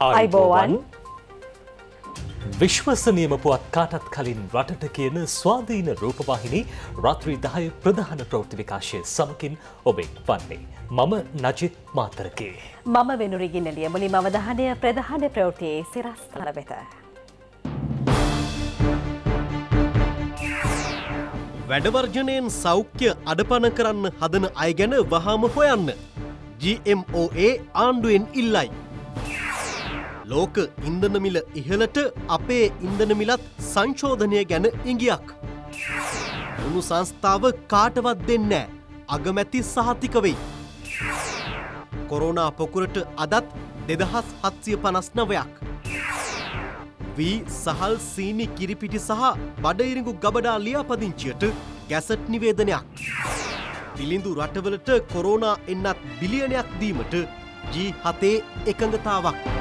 අයිබෝවන් විශ්වසනියම පුවත් කාටත් කලින් රටට කියන ස්වාධීන රූපවාහිනි රාත්‍රී දහය ප්‍රධාන ප්‍රෘති විකාශය සමකින් ඔබෙක් වන්නේ. මම නජිත් මාතරකේ. මම වෙනුරිගින්නලිය මුලි මවදහනය ප්‍රධාන ප්‍රවෘතියේ සිරස්ථර වෙත. වැඩවර්ජනයෙන් සෞඛ්‍ය අඩපන කරන්න හදන අය ගැන වහාම හොයන්න. GMOA ආණ්ඩුවෙන් ඉල්ලයි. ලෝක ඉන්දනමිල ඉහලට අපේ ඉන්දනමිලත් සංශෝධනය ගැන ඉඟියක්. උණු සංස්ථාව කාටවත් දෙන්නෑ අගමැති සහතික වෙයි. කොරෝනා පොකුරට අදත් දෙදහස් හත්සිය පනස් නවයක්. වී සහල් සීනි කිරිපිටි සහ බඩඉරිඟු ගබඩා ලියාපදිංචියට ගැසට් නිවේදනයක්. පිළිඳු රටවලට කොරෝනා එන්නත් බිලියනයක් දීමට ජී හතේ එකඟතාවක්.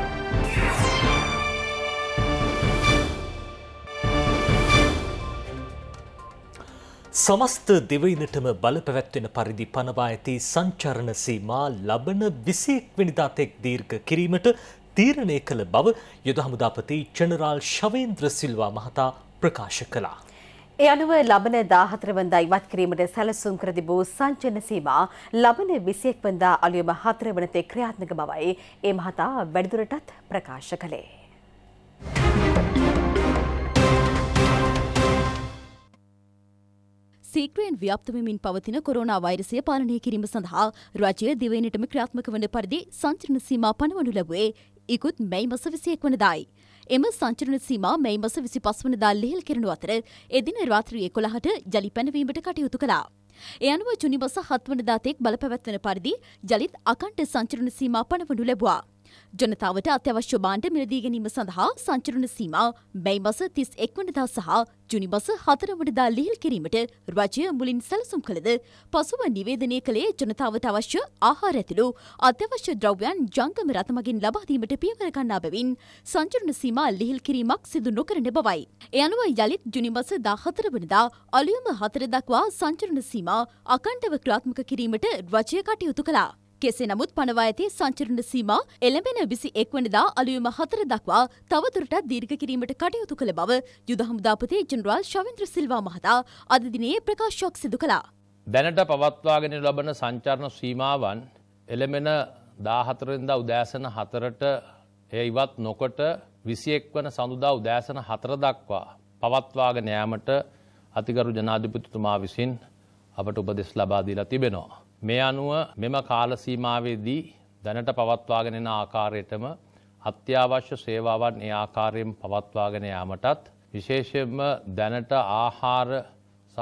සමස්ත දෙවයිනටම බලපැවැත්වෙන පරිදි පනවා ඇති සංචරණ සීමා ලබන විසියෙක් වෙනිදාතෙක් දීර්ඝ කිරීමට තීරණය කළ බව යුද හමුදාපති ජනරාල් ශවේන්ද්‍ර සිල්වා මහතා ප්‍රකාශ කළා. ඒ අනුව ලබන දාහතරවන්දා ඉවත් කිරීමට සැලසුම් කර තිබූ සංචන සීමා ලබන විසියෙක් වන්දා අලුයම හතර වනතේ ක්‍රියාත්මක බවයි ඒ මහතා වැඩිදුරටත් ප්‍රකාශ කළේ. සීක්‍රයෙන් ව්‍යප්තවමින් පවතින කොරෝනා වෛරසය පාලනය කිරීම සඳහා රජය දිවයිනටම ක්‍රාත්මක වන පරිදි සංචරණ සීමා පනවනු ලැබුවේ ඉකුත් මැයි මස විසියෙක් වනදායි. එම සංචරණ සීමා මැයි මස විසි පස් වනදා ලිහිල් කරනු අතර එදින රාත්‍රිය කොළහට ජලි පැනවීමට කටයුතු කළා. ඒ අනුව ජුනිබස හත්වනදාතෙක් බල පැවැත්වන පරිදි ජලිත් අකණ්ඩ සංචරණ සීමා පනවනු ලැබවා. ජනතාවට අත්‍යවශ්‍ය බාණ්ඩ මිලදී ගැනීම සඳහා සංචරණ සීමා මැයි මස 31 වනදා සහ ජුනි මස 4 වනදා ලිහිල් කිරීමට රජය මුලින් සැලසුම් කළද පසුව නිවේදනය කළේ ජනතාවට අවශ්‍ය ආහාර ඇතුළු අත්‍යවශ්‍ය ද්‍රව්‍යයන් ජංගම රථ මගින් ලබා දීමට පියවර ගන්නා බැවින් සංචරණ සීමා ලිහිල් කිරීමක් සිදු නොකරන බවයි. ඒ අනුව යළිත් ජුනි මස 14 වනදා අලුයම 4 දක්වා සංචරණ සීමා අකණ්ඩව ක්‍රියාත්මක කිරීමට රජය කටයුතු කළා. කෙසේ නමුත් පනවා ඇති සංචරණ සීමා එළඹෙන විසි එක්වනදා අලුයම හතර දක්වා තවතුරටත් දීර්ඝ කිරීමට කටයුතු කළ බව යුද හමුදාපති ජනරාල් ශවින්ද්‍ර සිල්වා මහතා අද දිනයේ ප්‍රකාශයක් සිදු කළා. දැනට පවත්වාගෙන ලබන සංචරණ සීමාවන් එළමෙන දාහතරෙන්ද උදෑසන හතරට එය ඉවත් නොකොට විසියෙක් වන සඳුදා උදෑසන හතර දක්වා පවත්වාගෙන යාමට අතිකරු ජනාධිපතිතුමා විසින් අපට උපදෙස් ලබා දීලා තිබෙනවා. මේ අනුව මෙම කාලසීමාවේදී දැනට පවත්වාගෙන එන ආකාරයටම අත්‍යවශ්‍ය සේවාවන් ඒ ආකාරයෙන් පවත්වාගෙන යාමටත් විශේෂයෙන්ම දැනට ආහාර සහ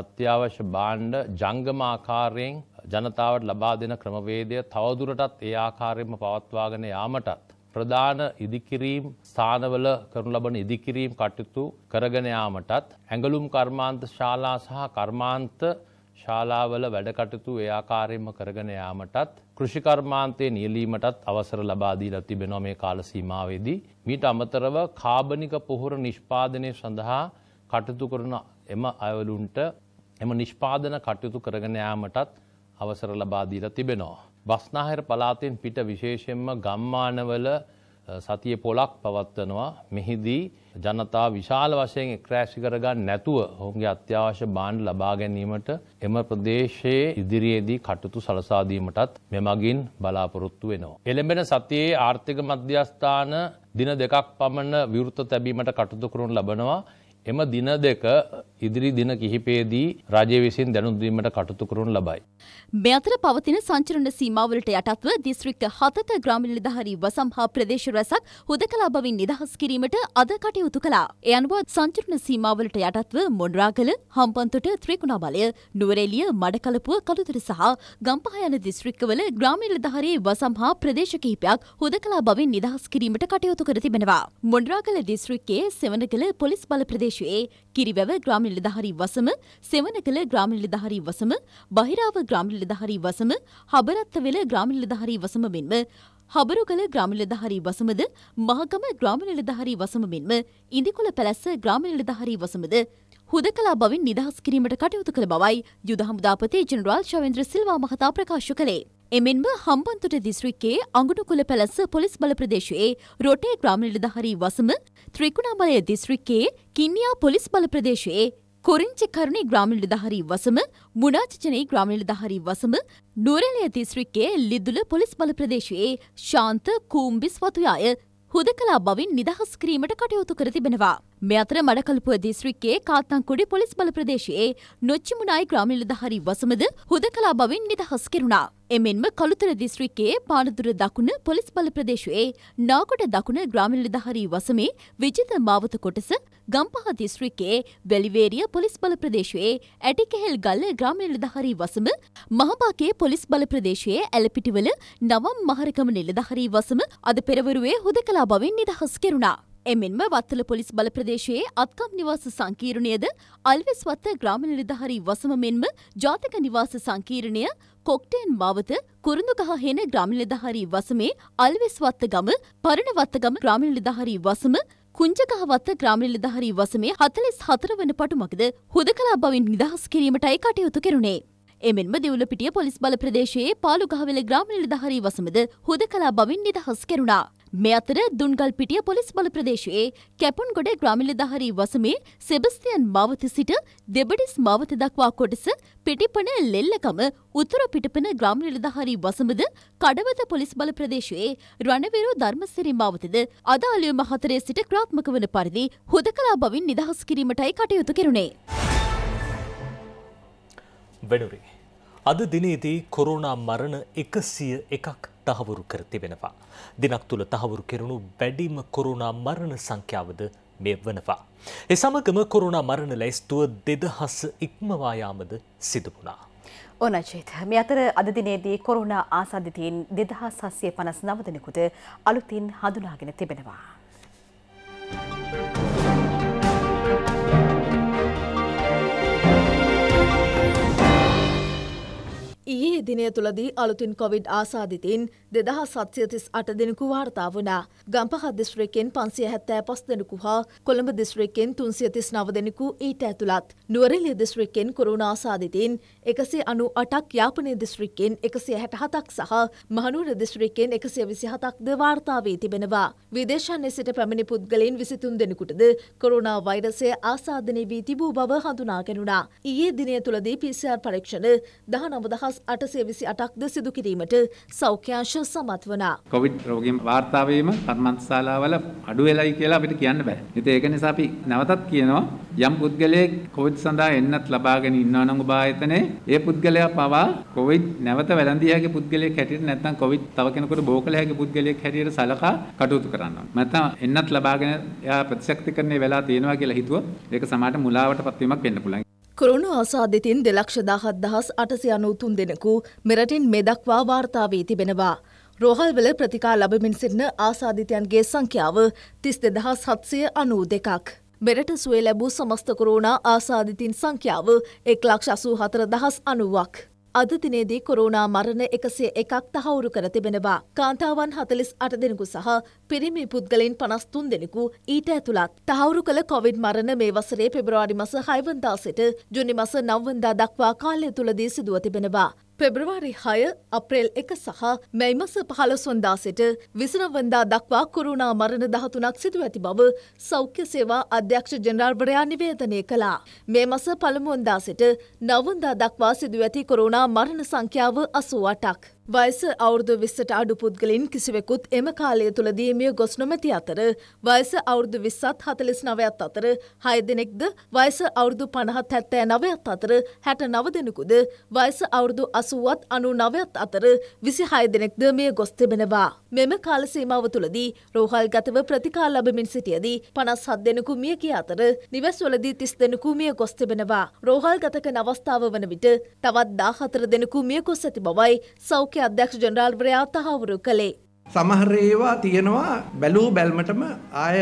අත්‍යවශ්‍ය භාණ්ඩ ජංගම ආකාරයෙන් ජනතාවට ලබා දෙන ක්‍රමවේදය තවදුරටත් ඒ ආකාරයෙන්ම පවත්වාගෙන යාමටත් ප්‍රධාන ඉදිකිරීම් ස්ථානවල කරනු ලබන ඉදිකිරීම් කටයුතු කරගෙන යාමටත් ඇඟලුම් කර්මාන්ත ශාලා සහ කර්මාන්ත ශාලාවල වැඩකටයුතු එයාකාරයෙන්ම කරගෙන යාමටත් කෘෂිකර්මාන්තයේ නියලීමටත් අවසර ලබාදීලා තිබෙනවා මේ කාල සීමාවේදී. මීට අමතරව කාබනික පොහොර නිෂ්පාදනය සඳහා කටයුතු කරන එම අයවලුන්ට එම නිෂ්පාදන කටයුතු කරගෙන යාමටත් අවසර ලබා දීලා තිබෙනවා. බස්නාහිර පළාතෙන් පිට විශේෂයෙන්ම ගම්මානවල සතිය පොලක් පවත්වනවා මෙහිදී ජනතා විශාල වශයෙන් එක්රෑශි කරගන්න නැතුව ඔවුන්ගේ අත්‍යවශ්‍ය බාණ්ඩ ලබා ගැනීමට එම ප්‍රදේශයේ ඉදිරියේදී කටයුතු සලසාදීමටත් මෙමගින් බලාපොරොත්තු වෙනවා. එළඹෙන සතියේ ආර්ථික මධ්‍යස්ථාන දින දෙකක් පමණ විවෘත තැබීමට කටයුතු කරනු ලබනවා. එම දින දෙක ඉදිරි දින කිහිපයේදී රජය විසින් දැනුම් දීමට කටයුතු කරනු ලබයි. මේ අතර පවතින සංචරණ සීමාවලට යටත්ව දිස්ත්‍රික්ක 7ක ග්‍රාම නිලධාරී වසම් හා ප්‍රදේශ රැසක් හුදකලා බවින් නිදහස් කිරීමට අද කටයුතු කළා. ඒ අනුව සංචරණ සීමාවලට යටත්ව මොණරාගල, හම්පන්තොට, ත්‍රිකුණාමලය, නුවරඑළිය, මඩකලපුව, කළුතර සහ ගම්පහ යන දිස්ත්‍රික්කවල ග්‍රාම නිලධාරී වසම් හා ප්‍රදේශ කිහිපයක් හුදකලා බවින් නිදහස් කිරීමට කටයුතු කර තිබෙනවා. මොණරාගල දිස්ත්‍රික්කයේ සෙවණගල පොලිස් බල ප්‍රදේශ ප්‍රදේශයේ කිරිවැව ග්‍රාමීණ නිලධාරී වසම, සෙවනකල ග්‍රාමීණ නිලධාරී වසම, බහිරාව ග්‍රාමීණ නිලධාරී වසම, හබරත්වල ග්‍රාමීණ නිලධාරී වසම මෙන්ම හබරුගල ග්‍රාමීණ නිලධාරී වසමද, මහගම ග්‍රාමීණ නිලධාරී වසම මෙන්ම ඉඳිකුල පැලැස්ස ග්‍රාමීණ නිලධාරී වසමද හුදකලා බවින් නිදහස් කිරීමට කටයුතු කළ බවයි යුද හමුදාපති ජෙනරාල් ශවේන්ද්‍ර සිල්වා මහතා ප්‍රකාශ කළේ. එමෙන්ම හම්බන්තොට දිස්ත්‍රික්කයේ අඟුණුකුල පැලස පොලිස් බල ප්‍රදේශයේ රොටේ ග්‍රාම නිලධාරී වසම ත්‍රිකුණාමලය දිස්ත්‍රික්කයේ කින්නියා පොලිස් බල ප්‍රදේශයේ කොරිංචි කරුණේ ග්‍රාම නිලධාරී වසම මුණාචචනේ ග්‍රාම නිලධාරී වසම නුවරලය දිස්ත්‍රික්කයේ ලිදුල පොලිස් බල ප්‍රදේශයේ ශාන්ත කූම්බිස් වතුයාය හුදකලා බවින් නිදහස් කිරීමට කටයුතු කර තිබෙනවා. මේ අතර මඩකලපුව දිස්ත්‍රික්කයේ කාත්නංකුඩි පොලිස් බල ප්‍රදේශයේ නොච්චිමුණයි ග්‍රාම නිලධාරී වසමද හුදකලා බවින් නිදහස් කෙරුණා. එමෙන්ම කළුතර දිස්ත්‍රික්කයේ පානදුර දකුණ පොලිස් බල ප්‍රදේශයේ නාකොට දකුණ ග්‍රාම නිලධාරී වසමේ විජිත මාවත කොටස ගම්පහ දිස්ත්‍රික්කයේ බැලිවේරිය පොලිස් බල ප්‍රදේශයේ ඇටිකෙහෙල් ගල්ල ග්‍රාම නිලධාරී වසම මහපාකේ පොලිස් බල ප්‍රදේශයේ ඇලපිටිවල නවම් මහරකම නිලධාරී වසම අද පෙරවරුවේ හුදකලා බවින් නිදහස් කෙරුණා. එමෙන්ම වත්තල පොලිස් බල ප්‍රදේශයේ අත්කම් නිවාස සංකීර්ණයද අල්වෙස්වත්ත ග්‍රාම නිලධාරී වසම මෙන්ම ජාතික නිවාස සංකීර්ණය කොක්ටේන් මාවත කුරුඳුගහ හෙන ග්‍රාම නිලධාරී වසමේ අල්වෙස්වත්ත ගම පරණවත්ත ගම ග්‍රාම නිලධාරී වසම කුංජගහවත්ත ග්‍රාම නිලධාරී වසමේ 44 වන පටුමකද හුදකලා බවින් නිදහස් කිරීමටයි කටයුතු කෙරුණේ. එමෙන්ම දෙවුලපිටිය පොලිස් බල ප්‍රදේශයේ පාලුගහවෙල ග්‍රාම නිලධාරී වසමද හුදකලා බවින් නිදහස් කෙරුණා. මේ අතර දුන්ගල්පිටිය පොලිස් බල ප්‍රදේශයේ කැපුන්ගොඩ ග්‍රාමිලිධහරී වසමේ සෙබස්තියන් මවත සිට දෙබඩිස් මවත දක්වා කොටස පිටිපන ලෙල්ලකම උතුර පිටපන ග්‍රාමිලිධහරී වසමද කඩවත පොලිස් බල ප්‍රදේශයේ රණවිරු ධර්මසිරි මවතද අදාලියම හතරේ සිට ක්‍රාත්මක වන පරිදි හොදකලා බවින් නිදහස් කිරීමටයි කටයුතු කෙරුණේ. වෙනුරේ. අද දිනේදී කොරුණා මරණ එකසිය එකක් තහවුරු කර තිබෙනවා. දිනක් තුළ තහවුරු කෙරුණු වැඩිම කොරුණා මරණ සංඛ්‍යාවද මේ වනවා. එ සමගම කොරුණා මරණ ලැයිස්තුව දෙදහස ඉක්මවායාමද සිදුවුණා. ඕනචේත මේ අතර අද දිනේදී කොරුණා ආසාධිතීන් දෙදහස් හස්සේ පනස් නවදනෙකුට අලුතින් හඳුනාගෙන තිබෙනවා. ඊයේ දිනය තුළදී අලුතින් කොවිඩ් ආසාධිතින් දෙදහ සත්්‍යතිස් අට දෙනෙකු වාර්තා වනා. ගම්පහ දිස්ත්‍රිකෙන් පන්සිය හැත්තෑ පස් දෙනෙකු හා කොළඹ දිස්ත්‍රිකෙන් තුන්සියතිස් නව දෙනෙකු ඊට ඇතුළත්. නුවරලිය දිස්ත්‍රිකෙන් කරුණ ආසාධිතින් එකසේ අනු අටක් යාපනය දිස්ත්‍රිකෙන් එකසිය හැට හතක් සහ මහනුර දිස්ත්‍රිකෙන් එකසිය විසි හතක්ද වාර්තාාවී තිබෙනවා. විදේශන්‍ය සිට පැමිණි පුද්ගලයින් විසිතුන් දෙනෙකුටද කොරුණා වෛරසය ආසාධනය වී තිබූ බව හඳුනාගෙනුණා. ඊයේ දිනය තුළදී පිසිR පරීක්ෂණ දහ නවදහස් කොවිඩ් අටසේ විසි අටක්ද සිදුකිරීමට සෞඛ්‍යංශ සමත් වනා. කොවිඩ් රෝගීම් වාර්තාවීම කර්මන්තශාලාවල අඩු වෙලයි කියලා අපිට කියන්න බෑ. ඉතින් ඒක නිසා අපි නැවතත් කියනවා යම් පුද්ගලයෙක් කොවිඩ් සඳහා එන්නත් ලබාගෙන ඉන්නවා නම් ඔබ ආයතනයේ ඒ පුද්ගලයා පවා කොවිඩ් නැවත වැළඳිය හැකි පුද්ගලයෙක් හැටියට නැත්නම් කොවිඩ් තව කෙනෙකුට බෝ කළ හැකි පුද්ගලයෙක් හැටියට සලකා කටයුතු කරනවා. නැත්නම් එන්නත් ලබාගෙන එයා ප්‍රතිශක්තිකරණේ වෙලා තියෙනවා කියලා හිතුවොත් ඒක සමාජ මුලාවට පත්වීමක් වෙන්න පුළුවන්. කුරුණු අසාධිතින් දෙලක්ෂ දහත් දහස් අටසි අනූතුන් දෙනෙකු මෙරටින් මෙදක්වා වාර්තාාවී තිබෙනවා. රෝහල්වල ප්‍රතිකා ලබමින් සිටින ආසාධිතයන්ගේ සංඛ්‍යාව තිස් දෙදහස් හත්සය අනූ දෙකක්. මෙරට සුවේ ලැබූ සමස්තකරුණා ආසාධිතින් සංඛ්‍යාව එක් ලක්ෂ අසූ හතර දහස් අනුවක්. අද දිනේදී කොරෝනා මරණ එකසේ එකක් තහවුරු කර තිබෙනවා. කාන්තාවන් හතලිස් අට දෙනෙකු සහ පිරිමි පුද්ගලයින් පනස්තුන් දෙනෙකු ඊට ඇතුළත්. තහවුරු කළ කොවිඩ් මරණ මේ වසරේ පෙබරවාරි මස හයවන්දා සිට ජුනි මස නවවන්දා දක්වා කාලය තුළදී සිදුව තිබෙනවා. පෙබ්‍රවාරි හය අප්‍රේල් එක සහ මැයිමස පහලස්වන්දා සිට විසනවන්දා දක්වා කුරුණා මරණ දහතුනක් සිදු ඇති බව සෞඛ්‍ය සේවා අධ්‍යක්ෂ ජනරල්වරයා නිවේදනය කළා. මේ මස පළමුුවන්දා සිට නවන්දා දක්වා සිදු ඇති කොරුණා මරණ සංඛ්‍යාව අසුවටක්. වයස අවුරුදු විස්සට අඩු පුද්ගලින් කිසිවෙකුත් එම කාලය තුළදී මිය ගොස් නොමැති අතර වයස අවුරුදු විස්සත් හතලිස් නවයත් අතර හය දෙනෙක්ද වයස අවුරුදු පණහත් හැත්තෑ නවයත් අතර හැට නව දෙනෙකුද වයස අවුරුදු අසුවත් අනු නවයත් අතර විසි හය දෙනෙක්ද මිය ගොස් තිබෙනවා. මෙම කාල සීමාව තුළදී රෝහල් ගතව ප්‍රතිකාර ලබමින් සිටියදී පනස් හත් දෙනෙකු මිය ගිය අතර නිවැස්වලදී තිස් දෙනෙකු මිය ගොස් තිබෙනවා. රෝහල් ගතක නවස්ථාව වන විට තවත් දා හතර දෙනෙකු මිය ගොස් ඇති බවයි සෞඛ්‍ය අධ්‍යක්ෂ ජනරාල්වරයා තහවුරු කළේ. සමහර ඒවා තියෙනවා බැලූ බැල්මටම ආය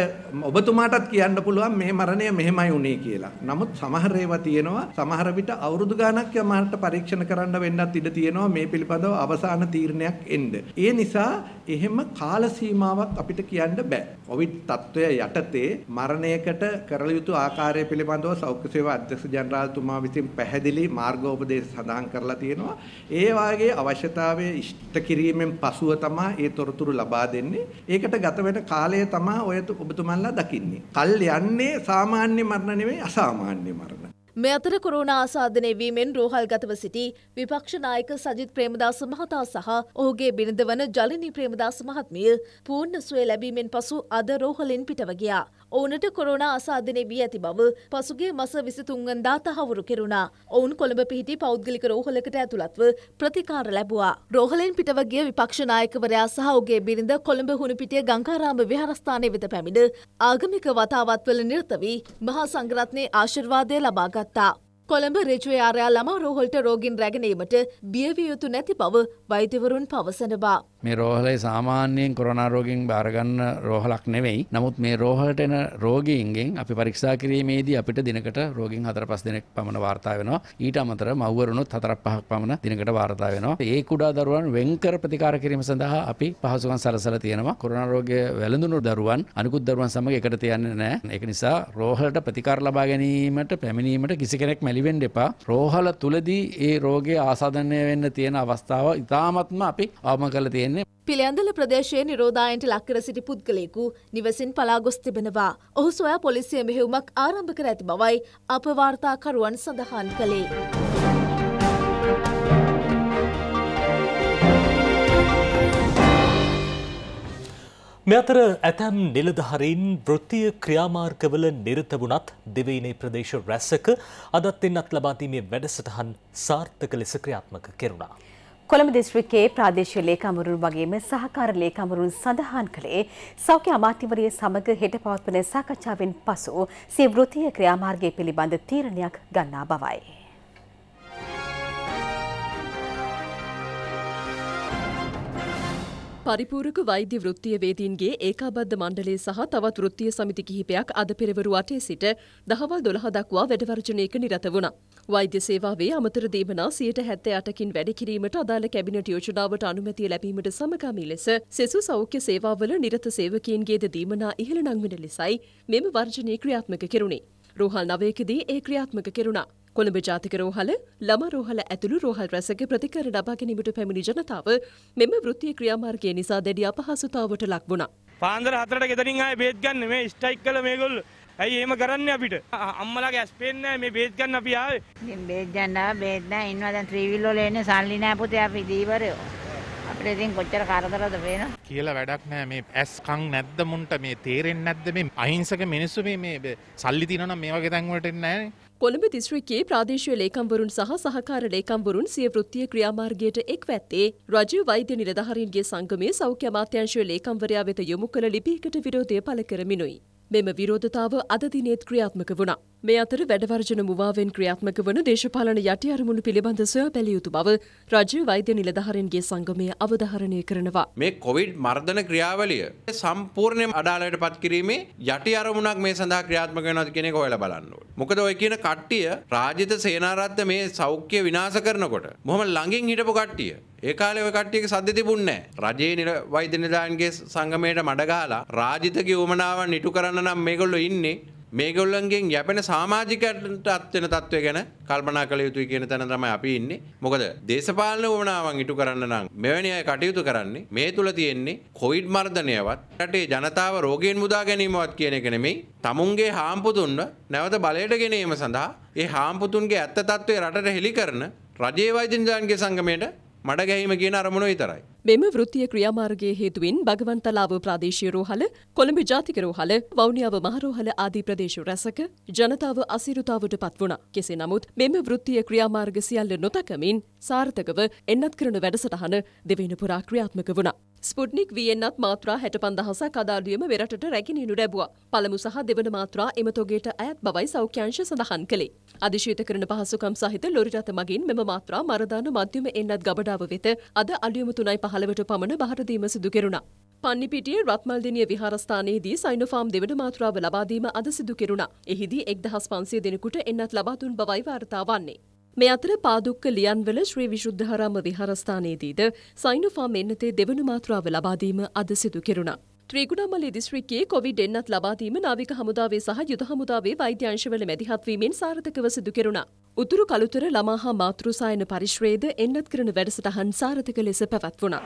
ඔබතුමාටත් කියන්න පුළුවන් මේ මරණය මෙහෙමයි වුණේ කියලා. නමුත් සමහර ඒවා තියෙනවා සමහර විට අවුරුදු ගාණක් යමාරට පරීක්ෂණ කරන්න වෙන්නත් ඉඩ තියෙනවා මේ පිළිබඳව අවසාන තීරණයක් එන්න. ඒ නිසා එහෙම කාල සීමාවක් අපිට කියන්න බෑ. කොවිඩ් තත්ත්වය යටතේ මරණයකට කරල යුතු ආකාරය පිළිබඳව සෞඛ්‍ය සේවා අධ්‍යක්ෂ ජනරාල්තුමා විසින් පැහැදිලි මාර්ගෝපදේශ සඳහන් කරලා තියෙනවා. ඒ වාගේ අවශ්‍යතාවය ඉෂ්ට කිරීමෙන් පසුව තමයි ඒ තොරතුරු තොරතුරු ලබා දෙන්නේ. ඒකට ගත වෙන කාලය තමයි ඔය ඔබතුමන්ලා දකින්නේ. කල් යන්නේ සාමාන්‍ය මරණ නෙමෙයි අසාමාන්‍ය මරණ. මේ අතර කොරෝනා ආසාදනය වීමෙන් රෝහල්ගතව සිටි විපක්ෂ නායක සජිත් ප්‍රේමදාස මහතා සහ ඔහුගේ බිරිඳ වන ජලිනී ප්‍රේමදාස මහත්මිය පූර්ණ සුවය ලැබීමෙන් පසු අද රෝහලෙන් පිටව ගියා. ඔවුනට කොරෝනා අසාධනය වී ඇති බව පසුගේ මස විසිතුන්ගන්දා තහවුරු කෙරුණා. ඔවුන් කොළඹ පිහිටි පෞද්ගලික රෝහලකට ඇතුළත්ව ප්‍රතිකාර ලැබවා. රෝහලෙන් පිටවගේ විපක්ෂනායකවරයා සහ ඔගේ බිරිඳ කොළඹ හුණුපිටිය ගංකාරාම විහාරස්ථානය වෙත පැමිණ ආගමික වතාවත්වල නිරත වී මහා සංග්‍රත්නයේ ආශිර්වාදය ලබාගත්තා. කොළඹ රජුවේ ආරයා ළමා රෝහලට රෝගින් රැගෙනීමට බියවිය යුතු නැති බව වෛද්‍යවරුන් පවසනවා. මේ රෝහලේ සාමාන්‍යයෙන් කොරෝනා රෝගීන් බාරගන්න රෝහලක් නෙවෙයි. නමුත් මේ රෝහලට එන රෝගීන්ගෙන් අපි පරීක්ෂා කිරීමේදී අපිට දිනකට රෝගීන් 4-5 දෙනෙක් පමණ වාර්තා වෙනවා. ඊට අමතර මව්වරුණුත් 4-5ක් පමණ දිනකට වාර්තා වෙනවා. ඒ කුඩා දරුවන් වෙන්කර ප්‍රතිකාර කිරීම සඳහා අපි පහසුකම් සලසලා තියෙනවා. කොරෝනා රෝගය වැළඳුණු දරුවන් අනිකුත් දරුවන් සමග එකට තියන්නේ නැහැ. ඒක නිසා රෝහලට ප්‍රතිකාර ලබා ගැනීමට පැමිණීමට කිසි කෙනෙක් මැලිවෙන්න එපා. රෝහල තුලදී ඒ රෝගය ආසාදනය වෙන්න තියෙන අවස්ථාව ඉතාමත්ම අපි අවම කරලා තියෙන තියන්නේ. පිළියඳල ප්‍රදේශයේ නිරෝධායන්ට ලක්කර සිටි පුද්ගලයෙකු නිවසින් පලාගොස් තිබෙනවා. ඔහු සොයා පොලිසිය මෙහෙවුමක් ආරම්භ කර ඇති බවයි අප වාර්තාකරුවන් සඳහන් කළේ. මෙ අතර ඇතැම් නිලධහරින් වෘත්තිය ක්‍රියාමාර්ගවල නිරත වුණත් දෙවයිනේ ප්‍රදේශ රැසක අදත් එන්නත් ලබාදීමේ වැඩසටහන් සාර්ථක ලෙස ක්‍රියාත්මක කෙරුණා. කොළඹ දිස්ත්‍රික්කයේ ප්‍රාදේශීය ලේකම්වරුන් වගේම සහකාර ලේකම්වරුන් සඳහන් කළේ සෞඛ්‍ය අමාත්‍යවරිය සමග හෙට පවත්වන සාකච්ඡාවෙන් පසු සිය වෘත්තීය ක්‍රියාමාර්ගය පිළිබඳ තීරණයක් ගන්නා බවයි. පරිපූරක වෛද්‍ය වෘත්තිය වේදීන්ගේ ඒකාබද්ධ මණ්ඩලය සහ තවත් වෘත්තිය සමිති කිහිපයක් අද පෙරවරු 8 සිට දහවල් 12 දක්වා වැඩවර්ජනයක නිරත වුණා. වෛද්‍ය සේවාවේ අමතර දීමනා 78කින් වැඩි කිරීමට අදාළ කැබිනට් යෝජනාවට අනුමැතිය ලැබීමට සමගාමී ලෙස සෙසු සෞඛ්‍ය සේවාවල නිරත සේවකයන්ගේද දීමනා ඉහළ නංවන ලෙසයි මෙම වර්ජනය ක්‍රියාත්මක කෙරුණේ. රෝහල් නවයකදී ඒ ක්‍රියාත්මක කෙරුණා. කොළඹ ජාතික රෝහල ළම රෝහල ඇතුළු රෝහල් රැසක ප්‍රතිකර ලබා ගැනීමට පැමිණි ජනතාව මෙම වෘත්තිය ක්‍රියාමාර්ගය නිසා දැඩි අපහසුතාවට ලක් වුණා. පාන්දර හතරට ගෙදරින් ආයේ බේත් ගන්න මේ ස්ට්‍රයික් කළ මේගොල්ලෝ. ඇයි එහෙම කරන්නේ අපිට? අම්මලාගේ ඇස් පේන්නේ නැහැ මේ බේත් ගන්න අපි ආවේ. ඉතින් බේත් ගන්න ආව බේත් නැහැ ඉන්නවා දැන් ත්‍රිවිල් වල එන්නේ සල්ලි නැහැ පුතේ අපි දීවරයෝ. අපිට ඉතින් කොච්චර කරදරද පේනවා. කියලා වැඩක් නැහැ මේ ඇස් කන් නැද්ද මුන්ට මේ තේරෙන්නේ නැද්ද මේ අහිංසක මිනිස්සු මේ මේ සල්ලි දිනනවා නම් මේ වගේ තැන් වලට එන්නේ නැහැ නේ. කොළඹ දිස්ත්‍රික්කයේ ප්‍රාදේශීය ලේකම්වරුන් සහ සහකාර ලේකම්වරුන් සිය වෘත්තීය ක්‍රියාමාර්ගයට එක් වැත්තේ රජීව වෛද්‍ය නිලධාරීන්ගේ සංගමයේ සෞඛ්‍ය අමාත්‍යාංශයේ ලේකම්වරයා වෙත යොමු කළ ලිපියකට විරෝධය පළ කරමිනුයි. මෙම විරෝධතාව අද දිනේත් ක්‍රියාත්මක වුණා. මේ අතර වැඩවර්ජන මුවාවෙන් ක්‍රියාත්මක වන දේශපාලන යටි අරමුණු පිළිබඳ සොයා බැලිය යුතු බව රජය වෛද්‍ය නිලධාරීන්ගේ සංගමය අවධාරණය කරනවා. මේ කොවිඩ් මර්ධන ක්‍රියාවලිය සම්පූර්ණයෙන් අඩාලයට පත් කිරීමේ යටි අරමුණක් මේ සඳහා ක්‍රියාත්මක වෙනවද කියන එක හොයලා බලන්න ඕනේ. මොකද ඔය කියන කට්ටිය රාජිත සේනාරත්න මේ සෞඛ්‍ය විනාශ කරනකොට මොහොම ළඟින් හිටපු කට්ටිය ඒ කාලේ ඔය කට්ටියක සද්ද තිබුණේ නැහැ. රජයේ නිල වෛද්‍ය නිලධාරීන්ගේ සංගමයට මඩ ගහලා රාජිතගේ උවමනාවන් ඉටු කරන්න නම් මේගොල්ලෝ ඉන්නේ මේගොල්ලන්ගෙන් යැපෙන සාමාජිකට අත්වෙන තත්ත්වය ගැන කල්පනා කළ යුතුයි කියන තැන තමයි අපි ඉන්නේ. මොකද දේශපාලන වුණාවන් ඉටු කරන්න නම් මෙවැනි අය කටයුතු කරන්නේ මේ තුල තියෙන්නේ කොවිඩ් මර්ධනයවත් රටේ ජනතාව රෝගයෙන් මුදා ගැනීමවත් කියන එක නෙමෙයි. තමුන්ගේ හාම්පුතුන්ව නැවත බලයට ගෙනීම සඳහා ඒ හාම්පුතුන්ගේ ඇත්ත తත්වයේ රටට හෙළි කරන රජයේ වෛද්‍ය නිලධාරින්ගේ සංගමයට මඩ ගැහිම කියන අරමුණ විතරයි. මෙම වෘත්තිය ක්‍රියාමාර්ගයේ හේතුවෙන් භගවන්තලාව ප්‍රාදේශීය රෝහල, කොළඹ ජාතික රෝහල, වවුනියාව මහරෝහල ආදී ප්‍රදේශ රැසක ජනතාව අසිරුතාවට පත් වුණා. කෙසේ නමුත් මෙම වෘත්තිය ක්‍රියාමාර්ග සියල්ල නොතකමින් සාර්ථකව එන්නත් කරන වැඩසටහන දෙවෙනි පුරා ක්‍රියාත්මක වුණා. ස්පුට්නික් වියෙන්න්නත් මාත්‍රා හැට පන්දහසක් අදාඩියම වෙරටට රැකිනිනු ලැබවා පළමු සහ දෙවන මාත්‍රා එම තොගේට ඇත් බවයි සෞඛ්‍යංශ සඳහන් කළේ. අධිශීත කරන පහසුකම් සහිත ලොරිරත මගින් මෙම මාත්‍රා මරදාන මධ්‍යම එන්නත් ගබඩාව වෙත අද අඩියම තුනයි පහළවට පමණ බහටදීම සිදු කෙරුණා. පන්නිපිටිය රත්මල්දිනිය විහාරස්ථානයේදී සයිනොෆාම් දෙවන මාත්‍රාව ලබාදීම අද සිදු කෙරුණා. එහිදී එක්දහස් පන්සිය දෙනෙකුට එන්නත් ලබාතුන් බවයි වාර්තා වන්නේ. මේ අතර පාදුක්ක ලියන්වල ශ්‍රී විශුද්ධහරම විහාරස්ථානයේදීද සයිනොෆාම් එන්නතේ දෙවනු මාත්‍රාව ලබාදීම අද සිදු කෙරුණා. ත්‍රීගුණමලේ දිස්ත්‍රික්කයේ කොවිඩ් එන්නත් ලබාදීම නාවික හමුදාවේ සහ යුද හමුදාවේ වෛද්‍යංශවල මැදිහත්වීමෙන් සාර්ථකව සිදු කෙරුණා. උතුරු කළුතර ළමා හා මාතෘ සායන පරිශ්‍රයේද එන්නත් කරන වැඩසටහන් සාර්ථක ලෙස පැවැත්වුණා.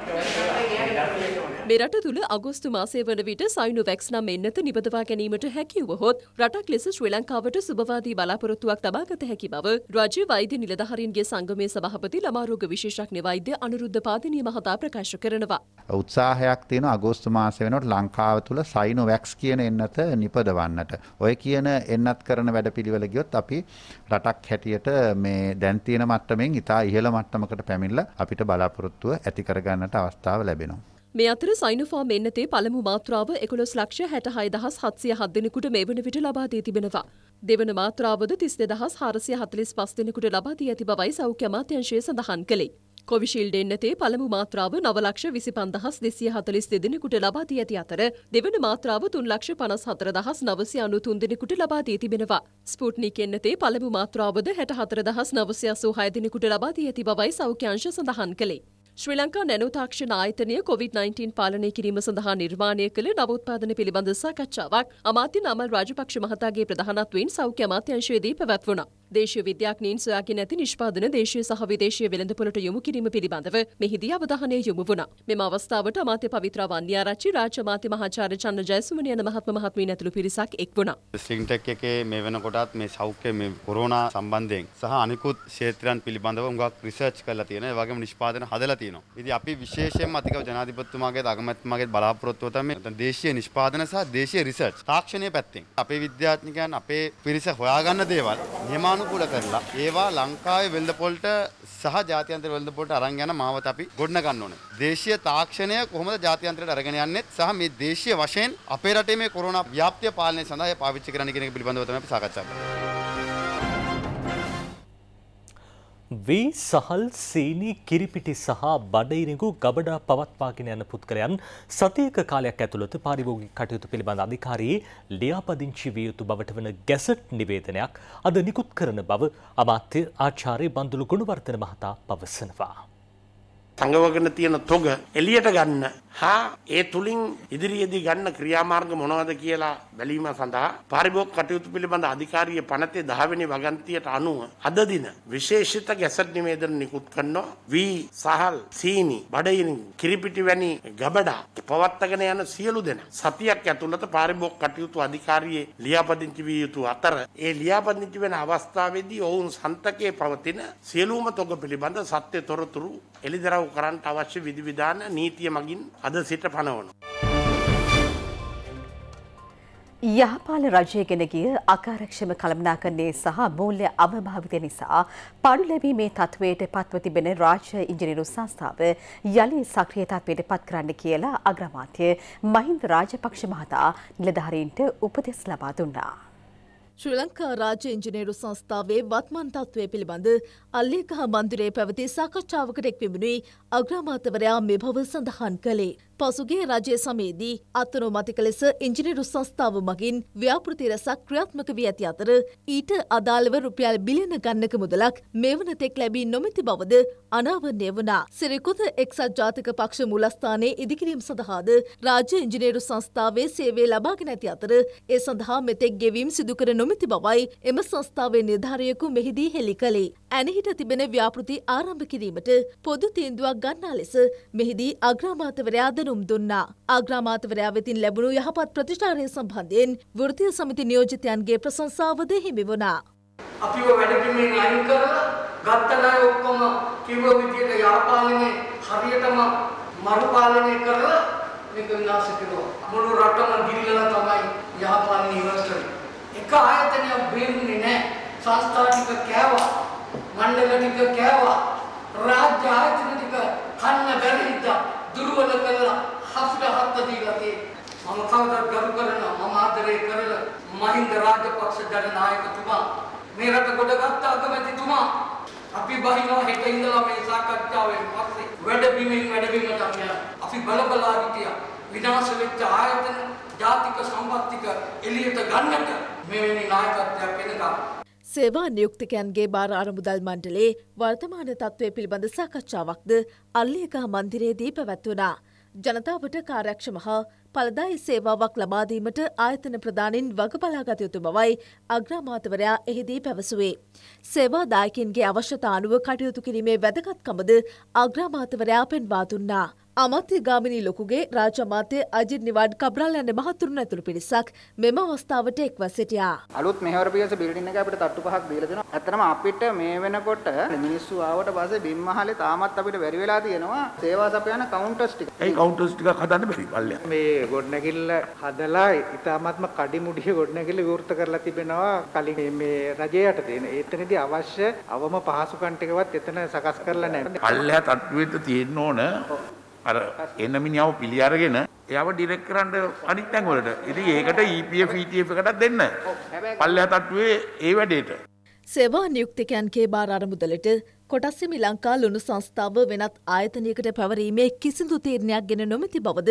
මේ රට තුළ අගෝස්තු මාසය වන විට සයිනුවැක්ස් නම් එන්නත නිබදවා ගැනීමට හැකිවහොත් රටක් ලෙස ශ්‍රී ලංකාවට සුභවාදී බලාපොරොත්තුවක් තබාගත හැකි බව රජ්‍ය වෛද්‍ය නිලධහරින්ගේ සංගමය සභහපති ළමාරෝග විශේෂඥ වෛද්‍ය අනුරුද්ධ පාදනී මහතා ප්‍රකාශ කරනවා. උත්සාහයක් තියෙන අගෝස්තු මාසය වෙනකොට ලංකාව තුළ සයිනොවැක්ස් කියන එන්නත නිපදවන්නට. ඔය කියන එන්නත් කරන වැඩපිළිවෙල ගියොත් අපි රටක් හැටියට මේ දැන් තියෙන මට්ටමින් ඉතා ඉහළ මට්ටමකට පැමිණලා අපිට බලාපොරොත්තුව ඇති කරගන්නට අවස්ථාව ලැබෙනවා. මේ අතර සයිනුෆා මෙන්නතේ පළමු මාත්‍රාව එකොළොස් ලක්ෂ හැට හයදහස් හත්සිය හත් දෙනෙකුට මේ වන විට ලබා දී තිබෙනවා. දෙවන මාත්‍රාවද තිස් දෙදහස් හාරසිය හතලිස් පස් දෙනෙකුට ලබා දී ඇති බවයි සෞඛ්‍ය අමාත්‍යංශය සඳහන් කළේ. කොවිශීල්ඩ් එන්නතේ පළමු මාත්‍රාව නවලක්ෂ විසි පන්දහස් දෙසිය හතලිස් දෙදෙනෙකුට ලබා දී ඇති අතර දෙවන මාත්‍රාව තුන් ලක්ෂ පනස් හතරදහස් නවසි අනු තුන් දෙනෙකුට ලබා දී තිබෙනවා. ස්පූට්නික් එන්නතේ පළමු මාත්‍රාවද හැට හතරදහස් නවසි අසූ හය දෙනෙකුට ලබා දී ඇති බවයි සෞඛ්‍යංශ සඳහන් කළේ. ශ්‍රී ලංකා නැනුතාක්ෂණ ආයතනය COVID-19 පාලනය කිරීම සඳහා නිර්මාණය කළ නවෝත්පාදන පිළිබඳ සාකච්ඡාවක් අමාත්‍ය නමල් රාජපක්ෂ මහතාගේ ප්‍රධානත්වයෙන් සෞඛ්‍ය අමාත්‍යංශයේදී පැවැත්වුණා. දේශීය විද්‍යාඥයින් සොයාගෙන ඇති නිෂ්පාදන දේශීය සහ විදේශීය වෙළඳපොළට යොමු කිරීම පිළිබඳව මෙහිදී අවධානය යොමු වුණා. මෙම අවස්ථාවට අමාත්‍ය පවිත්‍ර වන්නියාරච්චි රාජ්‍ය අමාත්‍ය මහාචාර්ය චන්න ජයසුමන යන මහත්ම මහත්මීන් ඇතුළු පිරිසක් එක් වුණා. ස්ලින්ටෙක් එකේ මේ වෙනකොටත් මේ සෞඛ්‍ය මේ කොරෝනා සම්බන්ධයෙන් සහ අනිකුත් ක්ෂේත්‍රයන් පිළිබඳව හුඟක් රිසර්ච් කරලා තියෙනවා. ඒ වගේම නිෂ්පාදන හදලා තියෙනවා. ඉතින් අපි විශේෂයෙන්ම අධිකව ජනාධිපතිතුමාගේ අගමැතිතුමාගේ බලාපොරොත්තුව තමයි දේශීය නිෂ්පාදන සහ දේශීය රිසර්ච් තාක්ෂණයේ පැත්තෙන් අපේ විද්‍යාඥයන් අපේ පිරිස හොයාගන්න දේවල් නිර්මාණ අනුකූල කරලා ඒවා ලංකාවේ වෙළඳ පොළට සහ ජාත්‍යන්තර වෙළඳ පොළට අරන් යන මාවත අපි ගොඩනගන්න ඕනේ. දේශීය තාක්ෂණය කොහොමද ජාත්‍යන්තරයට අරගෙන යන්නේත් සහ මේ දේශීය වශයෙන් අපේ රටේ මේ කොරෝනා ව්‍යාප්තිය පාලනය සඳහා පාවිච්චි කරන්න කියන එක පිළිබඳව තමයි අපි සාකච්ඡා කරන්නේ. වී සහල් සීනි කිරිපිටි සහ බඩඉරිඟු ගබඩා පවත්වාගෙන යන පුද්ගලයන් සතියක කාලයක් ඇතුළත පාරිභෝගික කටයුතු පිළිබඳ අධිකාරී ලියාපදිංචි විය යුතු බවට වන ගැසට් නිවේදනයක් අද නිකුත් කරන බව අමාත්‍ය ආචාර්ය බන්දුලු ගුණවර්ධන මහතා පවසනවා. තඟවගෙන තියෙන තොග එළියට ගන්න හා ඒ තුලින් ඉදිරියේදී ගන්න ක්‍රියාමාර්ග මොනවද කියලා බැලීම සඳහා පාරිභෝගික කටයුතු පිළිබඳ අධිකාරිය පනතේ 10 වෙනි වගන්තියට අනුව අද දින විශේෂිත ගැසට් නිවේදන නිකුත් කරනවා වී සහල් සීනි බඩයිනි කිරිපිටි වැනි ගබඩා පවත්වාගෙන යන සියලු දෙනා සතියක් ඇතුළත පාරිභෝගික කටයුතු අධිකාරියේ ලියාපදිංචි විය යුතු අතර ඒ ලියාපදිංචි වෙන අවස්ථාවේදී ඔවුන් සන්තකයේ පවතින සියලුම තොග පිළිබඳ සත්‍ය තොරතුරු එළිදරව් කටයුතු කරන්න අවශ්‍ය විධවිධාන නීතිය මගින් අද සිට පනවනවා. යහපාල රජය ගෙන ගිය අකාරක්ෂම කළමනාකරණය සහ මූල්‍ය අවභාවිතය නිසා පඩු ලැබීමේ තත්ත්වයට පත්ව තිබෙන රාජ්‍ය ඉංජිනේරු සංස්ථාව යළි සක්‍රියතාවයට පත් කරන්න කියලා අග්‍රාමාත්‍ය මහින්ද රාජපක්ෂ මහතා නිලධාරීන්ට උපදෙස් ලබා දුන්නා. ශ්‍රී ලංකා රාජ්‍ය ඉංජිනේරු සංස්ථාවේ වත්මන් තත්ත්වය පිළිබඳ අල්ලේකහ මන්දිරයේ පැවති සාකච්ඡාවකට එක් විමුණුයි අග්‍රාමාත්‍යවරයා මේ බව සඳහන් කළේ. පසුගේ රජය සමයේදී අත්තනෝමතික ලෙස ඉංජිනිරු සංස්ථාව මගින් ව්‍යාපෘති රැසක් ක්‍රියාත්මක වී ඇති අතර ඊට අදාළව රුපියල් බිලියන ගන්නක මුදලක් මෙවනතෙක් ලැබී නොමැති බවද අනාවරණය වනා. සිරිකුත එක්සත් ජාතික පක්ෂ මුලස්ථානයේ ඉදිකිරීම සඳහාද රාජ්‍ය ඉංජිනේරු සංස්ථාවේ සේවේ ලබාගෙන ඇති අතර ඒ සඳහා මෙතෙක් ගෙවීම් සිදුකර නොමැති බවයි එම සංස්ථාවේ නිර්ධාරයකු මෙහිදී හෙළි කළේ. ඇනහිට තිබෙන ව්‍යාපෘති ආරම්භ කිරීමට පොදු තීන්දුවක් ගන්නා ලෙස මෙහිදී අග්‍රාමාතවරයාද තේරුම් දුන්නා. ආග්‍රාමාතවරයා වෙතින් ලැබුණු යහපත් ප්‍රතිචාරය සම්බන්ධයෙන් වෘත්තීය සමිති නියෝජිතයන්ගේ ප්‍රශංසාවද හිමි වුණා. අපිව වැඩපිළිවෙලින් අයින් කරලා ගත්ත ණය ඔක්කොම කිව්ව විදියට යාපාලනේ හරියටම මරුපාලනය කරලා මේක විනාශ කළා. මුළු රටම දිල්ලලා තමයි යාපාලනේ ඉවර කරේ. එක ආයතනයක් බේරුනේ නැහැ. සංස්ථා ටික කෑවා. මණ්ඩල ටික කෑවා. රාජ්‍ය ආයතන ටික කන්න බැරි හිටියා. දුර්වල කරලා හස්ගහත්ත දීලා තියෙනවා. මම කවදාවත් ගරු කරනවා මම ආදරය කරන මහින්ද රාජපක්ෂ ජනනායකතුමා මේ රට ගොඩගත් අගමැතිතුමා අපි බහිනවා හෙට ඉඳලා මේ සාකච්ඡාවෙන් පස්සේ වැඩබිමෙන් වැඩබිමට අපි අපි බලබලා හිටියා විනාශ වෙච්ච ආයතන ජාතික සම්පත්තික එළියට ගන්නට මෙවැනි නායකත්වයක් එනකම් සේවා නියුක්තිකයන්ගේ භාර අරමුදල් මණ්ඩලේ වර්තමාන තත්ත්වය පිළිබඳ සාකච්ඡාවක්ද අල්ලියකා මන්දිරයේදී පැවැත්වනා. ජනතාවට කාර්යක්ෂම හා පලදායි සේවාවක් ලබාදීමට ආයතන ප්‍රධානින් වගබලාගත යුතු බවයි අග්‍රාමාතවරයා එහිදී පැවසුවේ. සේවාදායකින්ගේ අවශ්‍යතානුව කටයුතු කිරීමේ වැදගත්කමද අග්‍රාමාතවරයා පෙන්වා දුන්නා. අමාත්‍ය ගාමිණී ලොකුගේ රාජ්‍ය අමාත්‍ය අජිත් නිවාඩ් කබ්‍රල් යන මහතුරුන් ඇතුළු පිරිසක් මෙම අවස්ථාවට එක්ව සිටියා. අලුත් මෙහෙවර පියස බිල්ඩින් එක අපිට තට්ටු පහක් දීලා දෙනවා. ඇත්තටම අපිට මේ වෙනකොට මිනිස්සු ආවට පස්සේ බිම් මහලේ තාමත් අපිට බැරි වෙලා තියෙනවා සේවා සපයන කවුන්ටර්ස් ටික. ඒ කවුන්ටර්ස් ටික හදන්න බැරි පල්ලෙ. මේ ගොඩනැගිල්ල හදලා ඉතාමත්ම කඩිමුඩිය ගොඩනැගිල්ල විවෘත කරලා තිබෙනවා කලින් මේ රජයට දෙන. ඒතනදී අවශ්‍ය අවම පහසුකම් ටිකවත් එතන සකස් කරලා නැහැ. පල්ලෙහා තත්ත්වෙත් තියෙන්න ඕන. අර එන මිනිහව පිළි අරගෙන එයාව ඩිරෙක්ට් කරන්න අනිත් තැන් වලට. ඉතින් ඒකට EPF ETF එකටත් දෙන්න. පල්ලෙහා තට්ටුවේ ඒ වැඩේට. සේවා නියුක්තිකයන්ගේ බාර අරමුදලට කොටස්සෙමි ලංකා ලුණු සංස්ථාව වෙනත් ආයතනයකට පැවරීමේ කිසිදු තීරණයක් ගෙන නොමැති බවද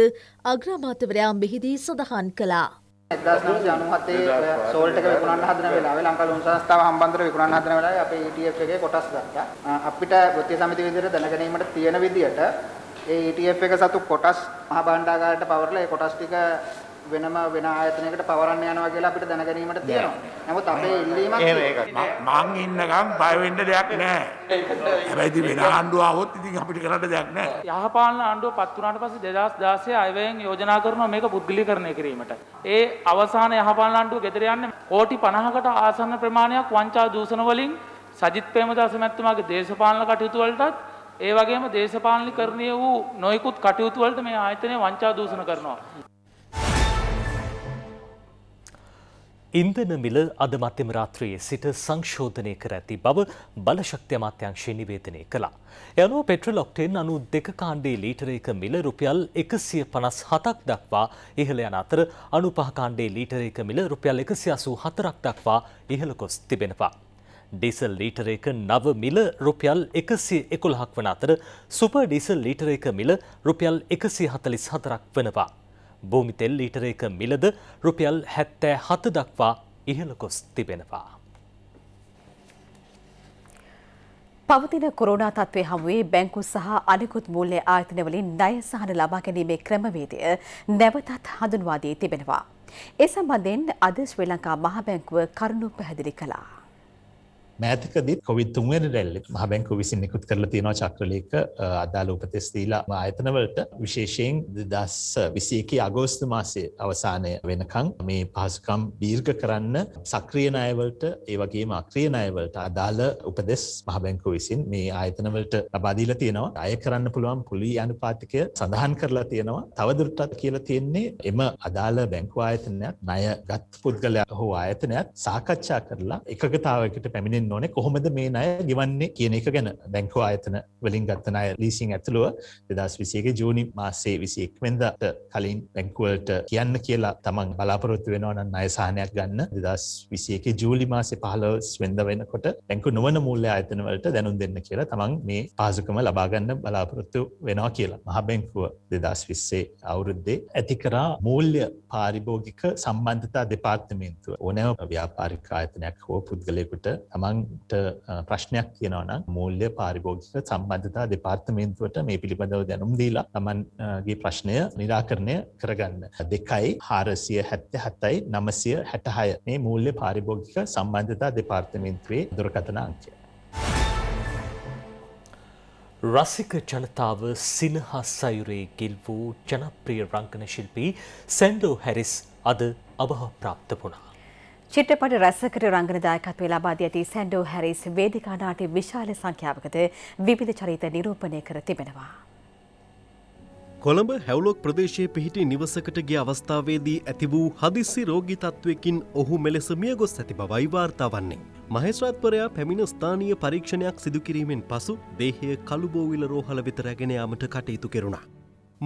අග්‍රාමාත්‍යවරයා මෙහිදී සඳහන් කළා. 1997 සෝල්ට් එක විකුණන්න හදන වෙලාවේ ලංකා ලුණු සංස්ථාව හම්බන්තොට විකුණන්න හදන වෙලාවේ අපේ ETF එකේ කොටස් ගත්තා. අපිට වෘත්තීය සමිති විදිහට දැනගැනීමට තියෙන විදිහට ඒ ETF එක සතු කොටස් මහා භාණ්ඩාගාරයට පවරලා ඒ කොටස් ටික වෙනම වෙන ආයතනයකට පවරන්න යනවා කියලා අපිට දැනගැනීමට තියෙනවා. නමුත් අපේ ඉල්ලීමක් මං ඉන්නකම් බය වෙන්න දෙයක් නැහැ. හැබැයි ඉතින් වෙන ආණ්ඩුව આવොත් ඉතින් අපිට කරන්න දෙයක් නැහැ. යහපාලන ආණ්ඩුව පත් වුණාට පස්සේ 2016 අයවැයෙන් යෝජනා කරනවා මේක පුද්ගලීකරණය කිරීමට. ඒ අවසාන යහපාලන ආණ්ඩුව ගෙදර යන්නේ කෝටි 50කට ආසන්න ප්‍රමාණයක් වංචා දූෂණ වලින් සජිත් ප්‍රේමදාස මැතිතුමාගේ දේශපාලන කටයුතු වලටත් ඒ වගේම දේශපාලනිකරණය වූ නොයෙකුත් කටයුතු වලට මේ ආයතනය වංචා දූෂණ කරනවා. ඉන්ධන මිල අද මධ්‍යම රාත්‍රියේ සිට සංශෝධනය කර ඇති බව බලශක්ති අමාත්‍යංශය නිවේදනය කළා. එයනුව පෙට්‍රල් ඔක්ටේන් අනු දෙක කාණ්ඩේ ලීටර එක මිල රුපියල් එකසිය පනස් හතක් දක්වා ඉහළ යන අතර අනු පහකාණ්ඩේ ලීටර එක මිල රුපියල් එකසිය අසූ හතරක් දක්වා ඉහළ ගොස් තිබෙනවා. ඩීසල් ලීටර එක නව මිල රුපියල් එකසිය එකොළහක් වන අතර සුපර් ඩීසල් ලීටර එක මිල රුපියල් එකසිය හතලිස් හතරක් වනවා. භූමිතෙල් ලීටර එක මිලද රුපියල් හැත්තෑ හත දක්වා ඉහළ ගොස් තිබෙනවා. පවතින කොරෝනා තත්ත්වය හමුවේ බැංකු සහ අනෙකුත් මූල්‍ය ආයතනවලින් ණය සහන ලබා ගැනීමේ ක්‍රමවේදය නැවතත් හඳුන්වා දී තිබෙනවා. ඒ සම්බන්ධයෙන් අද ශ්‍රී ලංකා මහ බැංකුව කරුණු පැහැදිලි කළා. මෑතිකදී කොවිත් තුන්වෙන රැල්ලෙ මහබැංකු විසින් නිකුත් කරලා තියෙනවා චක්‍රලේඛ අදාළ උපදෙස් දීලා ආයතනවලට විශේෂයෙන් 2021 අගෝස්තු මාසයේ අවසානය වෙනකන් මේ පහසුකම් දීර්ඝ කරන්න සක්‍රිය ණයවලට ඒ වගේම අක්‍රිය ණයවලට අදාළ උපදෙස් මහබැංකුව විසින් මේ ආයතනවලට ලබා දීලා තියෙනවා. අය කරන්න පුළුවන් පුලි අනුපාතිකය සඳහන් කරලා තියෙනවා. තවදුරටත් කියලා තියෙන්නේ එම අදාළ බැංකු ආයතනයක් ණයගත් පුද්ගලයා හෝ ආයතනයක් සාකච්ඡා කරලා එකගතාවයකට පැමිණෙන්න වෙන්න ඕනේ කොහොමද මේ ණය ගෙවන්නේ කියන එක ගැන බැංකු ආයතන වලින් ගත්ත ණය ලීසින් ඇතුළුව 2021 ජූනි මාසයේ 21 වෙනිදාට කලින් බැංකුවලට කියන්න කියලා තමන් බලාපොරොත්තු වෙනවා නම් ණය සහනයක් ගන්න 2021 ජූලි මාසේ 15 වෙනිදා වෙනකොට බැංකු නොවන මූල්‍ය ආයතන වලට දැනුම් දෙන්න කියලා තමන් මේ පහසුකම ලබා ගන්න බලාපොරොත්තු වෙනවා කියලා මහ බැංකුව 2020 අවුරුද්දේ ඇති කරා මූල්‍ය පාරිභෝගික සම්බන්ධතා දෙපාර්තමේන්තුව ඕනෑම ව්‍යාපාරික ආයතනයක් හෝ පුද්ගලයෙකුට තමන් තමන්ට ප්‍රශ්නයක් කියනවන මූල්්‍ය පාරිභෝගික සම්බන්ධතා දෙපාර්තමේන්තුවට මේ පිළිබඳව දැනුම් දීලා තමන්ගේ ප්‍රශ්නය නිරාකරණය කරගන්න. දෙකයි හාරසිය හැත්ත හැත්තයි නමසය හැටහය මේ මූල්්‍ය පාරිභෝගික සම්බන්ධතා දෙපාර්තමේන්ත්‍රයේ දුරකතන අංකය. රසික ජනතාව සිනහස්සයුරේ ගිල් වූ ජනප්‍රිය රංකන ශිල්පී සැන්ඩෝ හැරිස් අද අභහ ප්‍රාප්ත වුණා. චිත්‍රපට රැසකට රංගන දායකත්වය ලබා දී ඇති සැන්ඩෝ හැරිස් වේදිකා නාට්‍ය විශාල සංඛ්‍යාවකද විවිධ චරිත නිරූපණය කර තිබෙනවා. කොළඹ හැවුලොක් ප්‍රදේශයේ පිහිටි නිවසකට ගිය අවස්ථාවේදී ඇති වූ හදිස්සි රෝගී තත්ත්වයකින් ඔහු මෙලෙස මිය ගොස් ඇති බවයි වාර්තා වන්නේ. මහේස්ත්‍රාත්වරයා පැමිණ ස්ථානීය පරීක්ෂණයක් සිදු කිරීමෙන් පසු දේහය කළුබෝවිල රෝහල වෙත රැගෙන යාමට කටයුතු කෙරුණා.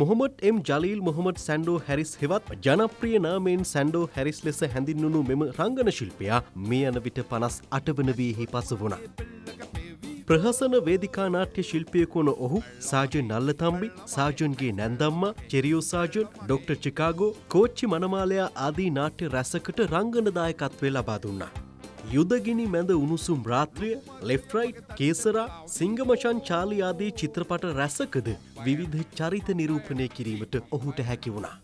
මොහොමට එම් ජලීල් මොහොමට සැන්ඩෝ හැරිස් හෙවත් ජනප්‍රිය නාමයෙන් සැන්ඩෝ හැරිස් ලෙස හැඳින්වුණු මෙම රංගන ශිල්පයා මේ යන විට පනස් අටවනවීහි පස වුණ. ප්‍රහසන වේදිකා නාට්‍ය ශිල්පියකුණ ඔහු සාජන් නල්ලතම්බි සාජන්ගේ නැන්දම්ම චෙරියෝ සාජන් ඩොක්ට චිකාගෝ කෝච්චි මනමාලයා ආදී නාට්‍ය රැසකට රංගනදායකත්වේ ලබා දුන්නා. යුදගිනි මැද උණුසුම් රාත්‍රිය ලෙෆ්රයිට් කේසරා සිංගමචන් චාලි ආදී චිත්‍රපට රැසකද විවිධ චරිත නිරූපණය කිරීමට ඔහුට හැකි වුණා.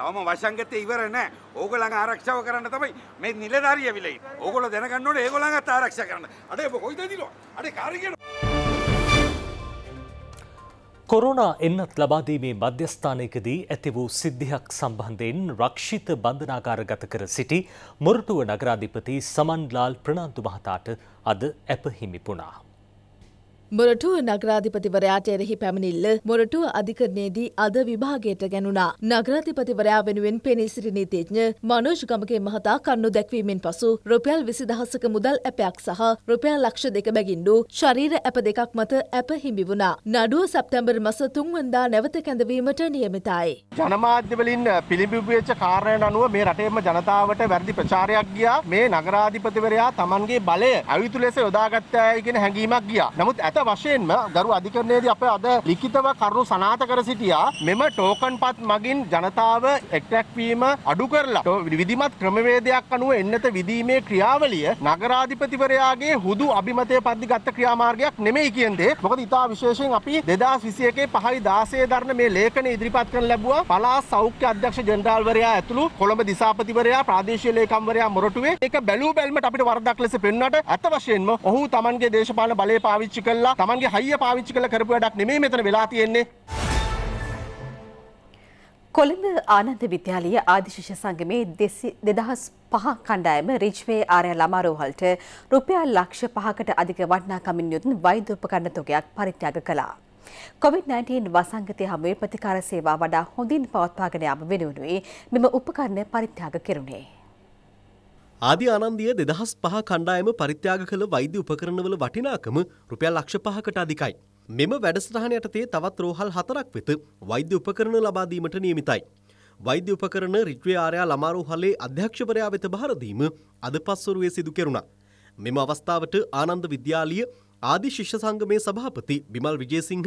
තවම වශංගතය ඉවර නෑ ඕගොල්ලන් ආරක්ෂාව කරන්න තමයි මේ නිලධාරිය විලයි. ඕගොල්ලෝ දැනගන්න ඕනේ ඒගොල්ලන් අත ආරක්ෂා කරන්න. අඩේ කොයිද දිලෝ? අඩේ කාර් ගේනවා. කොරුණා එන්නත් ලබාදීමේ මධ්‍යස්ථානයකදී ඇති වූ සිද්ධියක් සම්බන්ධයෙන් රක්ෂිත බන්ධනාකාරගත කර සිටි මොරටුව නගරාධිපති සමන්ලාල් ප්‍රනාන්තු මහතාට අද ඇප හිමිපුණා. මොරටුව නගරාධිපතිවරයාට එරෙහි පැමිණිල්ල මොරටුව අධිකරණයේදී අද විභාගයට ගැනුණා. නගරාධිපතිවරයා වෙනුවෙන් පෙනී සිටි නීතිඥ මනෝජ් ගමගේ මහතා කන්නු දැක්වීමෙන් පසු රුපියල් විසි දහසක මුදල් ඇපයක් සහ රුපියල් ලක්ෂ දෙක බැගින්ඩු ශරීර ඇප දෙකක් මත ඇප හිමිවුණා. නඩුව සැප්තැම්බර් මස තුන්වන්දා නැවත කැඳවීමට නියමිතයි. ජනමාධ්‍යවලින් පිළිබිබුවච්ච කාරණයට අනුව මේ රටේම ජනතාවට වැරදි ප්‍රචාරයක් ගියා මේ නගරාධිපතිවරයා තමන්ගේ බලය අයුතු ලෙස යොදාගත්තයගෙන හැඟීමක් ගියා. නමුත් ඇත වශයෙන්ම ගරු අධිකරණයේදී අප අද ලිඛිතව කරුණු සනාථ කර සිටියා මෙම ටෝකන් පත් මගින් ජනතාව එක්ටැක් වීම අඩු කරලා විධිමත් ක්‍රමවේදයක් අනුව එන්නත විදීමේ ක්‍රියාවලිය නගරාධිපතිවරයාගේ හුදු අභිමතය පද්දිගත් ක්‍රියාමාර්ගයක් නෙමෙයි කියන්නේ මොකද ඉතා විශේෂයෙන් අපි 2021 පහයි 16 දරන මේ ලේඛන ඉදිරිපත් කරන ලැබුවා පළාත් සෞඛ්‍ය අධ්‍යක්ෂ ජෙනරාල්වරයා ඇතුළු කොළඹ දිසාපතිවරයා ප්‍රාදේශීය ලේකම්වරයා මොරටුවේ ඒක බැලූ බැල්මට අපිට වරදක් ලෙස පෙන්වන්නට අත වශයෙන්ම ඔහු තමන්ගේ දේශපාලන බලය පාවිච්චි කළා කරලා Tamanගේ හයිය පාවිච්චි කරලා කරපු වැඩක් නෙමෙයි මෙතන වෙලා තියෙන්නේ. කොළඹ ආනන්ද විද්‍යාලයේ ආදිශිෂ සංගමේ 2005 කණ්ඩායම රිච්වේ ආර්ය ළමා රෝහලට රුපියල් ලක්ෂ 5කට අධික වටිනාකමින් යුත් වෛද්‍ය උපකරණ තොගයක් පරිත්‍යාග කළා. COVID-19 වසංගතය හමුවේ ප්‍රතිකාර සේවා වඩා හොඳින් පවත්වාගෙන යාම වෙනුවෙනුයි මෙම උපකරණ පරිත්‍යාග කෙරුණේ. ආදි ආනන්දිය දෙදහස් පහ කණ්ඩායම පරිත්‍යාග කළ වෛද්‍ය උපකරණවල වටිනාකම රුපියල් ලක්ෂ පහකට අධිකයි. මෙම වැඩසටහන යටතේ තවත් රෝහල් හතරක් වෙත වෛද්‍ය උපකරණ ලබා දීමට නියමිතයි. වෛද්‍ය උපකරණ රිට්වේ ආර්යා ළමාරෝහලේ අධ්‍යක්ෂවරයා වෙත බහර දීම අද පස්වරුවේ සිදු කෙරුණා. මෙම අවස්ථාවට ආනන්ද විද්‍යාලීය ආදි ශිෂ්‍ය සංගමේ සභාපති බිමල් විජේසිංහ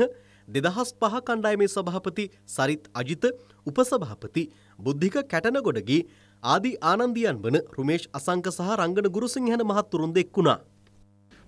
දෙදහස් පහ කණ්ඩායමේ සභාපති සරිත් අජිත උපසභාපති බුද්ධික කැටනගොඩගේ ආදී ආනන්දියන් වන රුමේෂ් අසංක සහ රංගන ගුරුසිංහන මහත්තුරුන් දෙක් වුණා.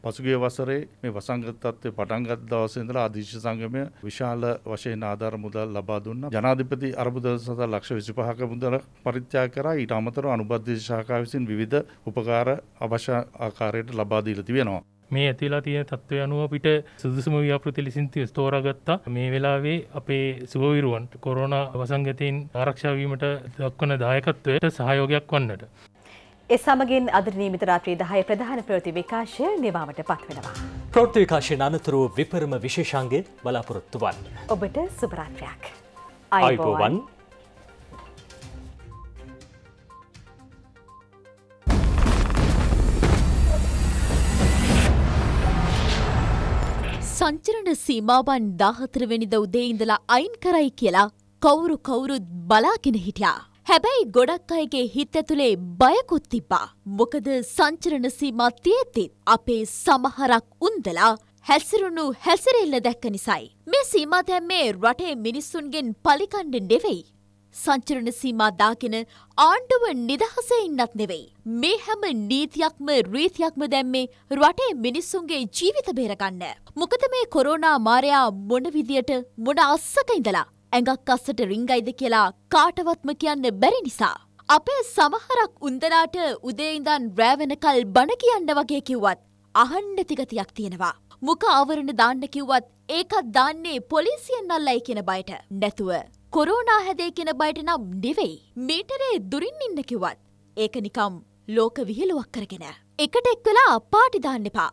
පසුගිය වසරේ මේ වසංගත තත්ත්වය පටන් ගත් දවසේ ඉඳලා ආදිශ්‍ය සංගමය විශාල වශයෙන් ආධාර මුදල් ලබා දුන්නා. ජනාධිපති අරමුද සඳහා ලක්ෂ 25ක මුදල පරිත්‍යාග කරා. ඊට අමතරව අනුබද්ධ ශාඛා විසින් විවිධ උපකාර අවශ්‍ය ආකාරයට ලබා දීලා තිබෙනවා. මේ ඇතිලා තියෙන තත්ත්වය අනුව අපිට සුදුසුම ව්‍යාපෘති ලෙසින් ස්තෝරාගත්තා මේ වෙලාවේ අපේ සුවවිරුවන්ට කොරෝනා වසංගතයෙන් ආරක්ෂා වීමට දක්වන දායකත්වයට සහයෝගයක් වන්නට. ඒ සමගින් අද නියමිත රාත්‍රී 10 ප්‍රධාන ප්‍රවෘත්ති විකාශය නිවාමට පත් වෙනවා. ප්‍රවෘත්ති විකාශයෙන් අනතුරුව විපරම විශේෂාංග බලාපොරොත්තු වන්. ඔබට සුබ රාත්‍රියක්. අයිබෝවන්. සංචරණ සීමාවන් දාහතරවෙනිද උදේ ඉඳලා අයින් කරයි කියලා කවුරු කවුරුත් බලාගෙන හිටියා. හැබැයි ගොඩක් අයගේ හිත ඇතුළේ බයකුත් තිබ්බා. මොකද සංචරණ සීමා තියෙද්දිත් අපේ සමහරක් උන්දලා හැසිරුණු හැසිරෙල්ල දැක්ක නිසයි. මේ සීමා දැම්මේ රටේ මිනිස්සුන්ගෙන් පලිකණ්ඩ නෙවෙයි. සංචරණ සීමා දාගෙන ආණ්ඩුව නිදහසේ ඉන්නත් නෙවෙයි. මේ හැම නීතියක්ම රීතියක්ම දැම්මේ රටේ මිනිස්සුන්ගේ ජීවිත බේරගන්න. මොකද මේ කොරෝනා මාරයා මොන විදියට මොන අස්සක ඉඳලා ඇඟක් අස්සට රිංගයිද කියලා කාටවත්ම කියන්න බැරි නිසා. අපේ සමහරක් උන්දලාට උදේ ඉඳන් රෑවෙනකල් බණ කියන්න වගේ කිව්වත් අහන්න තිගතියක් තියෙනවා. මුඛ ආවරණ දාන්න කිව්වත් ඒකත් දාන්නේ පොලිසියෙන් අල්ලයි කියන බයට. නැතුව කොරෝනා හැදේ කෙන බයට නම් නෙවෙයි මීටරේ දුරින් ඉන්න කිව්වත්. ඒක නිකම් ලෝක විහිළුවක් කරගෙන. එකට එක් වෙලා අපාටි දාන්න එපා.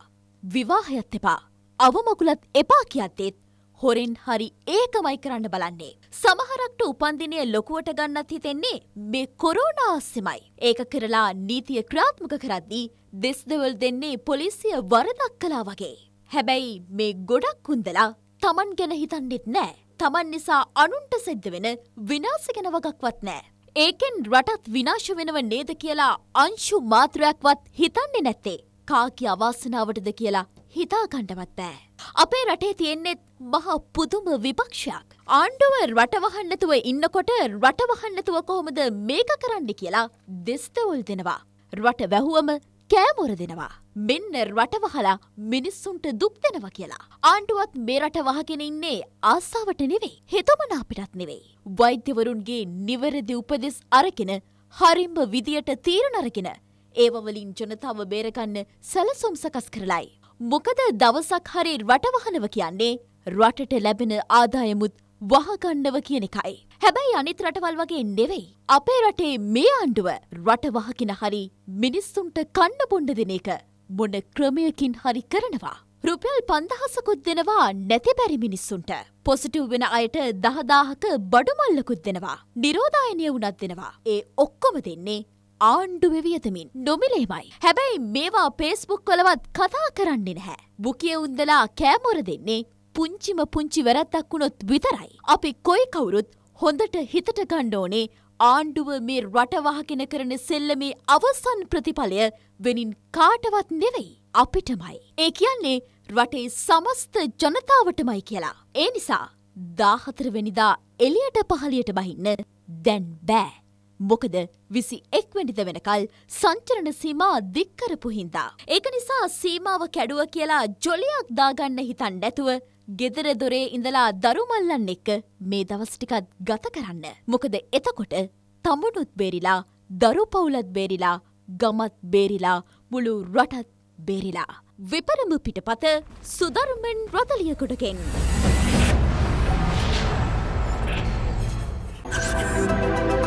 විවාහයත් එපා. අවමකුලත් එපා කියත්තෙත් හොරෙන් හරි ඒකමයි කරන්න බලන්නේ. සමහරක්ට උපන්දිනය ලොකුවට ගන්නත් හිතෙන්නේ මේ කොරෝනාස්සෙමයි. ඒක කරලා නීතිය ක්‍රාත්මක කරද්දී දෙස්දවල් දෙන්නේ පොලිසිය වරදක් කලා වගේ. හැබැයි මේ ගොඩක් කුන්දලා තමන් ගැන හිතන්නෙත් නෑ. තමන් නිසා අනුන්ට සිද්ධ වෙන විනාස ගැන වගක්වත් නෑ. ඒකෙන් රටත් විනාශ වෙනව නේද කියලා අංශු මාත්‍රයක්වත් හිතන්නේ නැත්තේ. කාකි අවාසනාවටද කියලා හිතාකණ්ඩවත් බෑ. අපේ රටේ තියෙන්නෙත් මහ පුදුම විපක්ෂයක්. ආණ්ඩුව රටවහන්නතුව ඉන්නකොට රටවහන්නතුව කොහොමද මේක කරන්න කියලා දෙස්තවුල් දෙනවා. රට වැැහුවම කෑමොර දෙනවා. මෙන්න රටවහලා මිනිස්සුන්ට දුක් දෙනවා කියලා. ආණ්ඩුවත් මේ රට වහගෙන ඉන්නේ ආසාවට නෙවෙයි. හිතමනාපිටත් නෙවෙයි. වෛද්‍යවරුන්ගේ නිවැරදි උපදෙස් අරගෙන හරිම්බ විදියට තීරණ අරගෙන ඒවවලින් ජනතාව බේරගන්න සැලසුම් සකස් කරලයි. මොකද දවසක් හරි රටවහනව කියන්නේ රටට ලැබෙන ආදායමුත් වහගන්නව කියන එකයි. හැබැයි අනිත් රටවල් වගේ නෙවෙයි. අපේ රටේ මේ ආණ්ඩුව රට වහකින හරි මිනිස්සුන්ට කන්න බොන්න දෙන එක මොන ක්‍රමයකින් හරි කරනවා. රුපියල් පන්දහසකුත් දෙනවා නැති බැරි මිනිස්සුන්ට. පොසිටව් වෙන අයට දහදාහක බඩුමල්ලකුත් දෙනවා. නිරෝධායනය වුණත් දෙනවා. ඒ ඔක්කොම දෙන්නේ ආණ්ඩු වෙවියතමින් නොමිලේමයි. හැබැයි මේවා පේස්බුක් කොලවත් කතා කරන්නේ නැහැ. බුකිය උන්දලා කෑමොර දෙන්නේ පුංචිම පුංචි වැරැද්දක් වුණොත් විතරයි. අපි කොයි කවුරුත් හොඳට හිතට ගන්න ඕනේ ආණ්ඩුව මේ රට වහගෙන කරන සෙල්ලමේ අවසන් ප්‍රතිඵලය වෙනින් කාටවත් නෙවෙයි අපිටමයි. ඒ කියන්නේ රටේ සමස්ත ජනතාවටමයි කියලා. ඒ නිසා දාහතරවෙනිදා එලියට පහලියට බහින්න දැන් බෑ. මොකද විසි එක්වැනිද වෙනකල් සංචරණ සීමා දික්කරපු හින්දා. ඒක නිසා සීමාව කැඩුව කියලා ජොලියක් දාගන්න හිතන් නැතුව ගෙදර දොරේ ඉඳලා දරුමල්ලන් එක්ක මේ දවස්ටිකත් ගත කරන්න. මොකද එතකොට තමුණුත් බේරිලා දරු පවුලත් බේරිලා ගමත් බේරිලා මුළු රටත් බේරිලා. විපරම පිටපත සුදර්මෙන් රතලියකොටකෙන්. Thank you.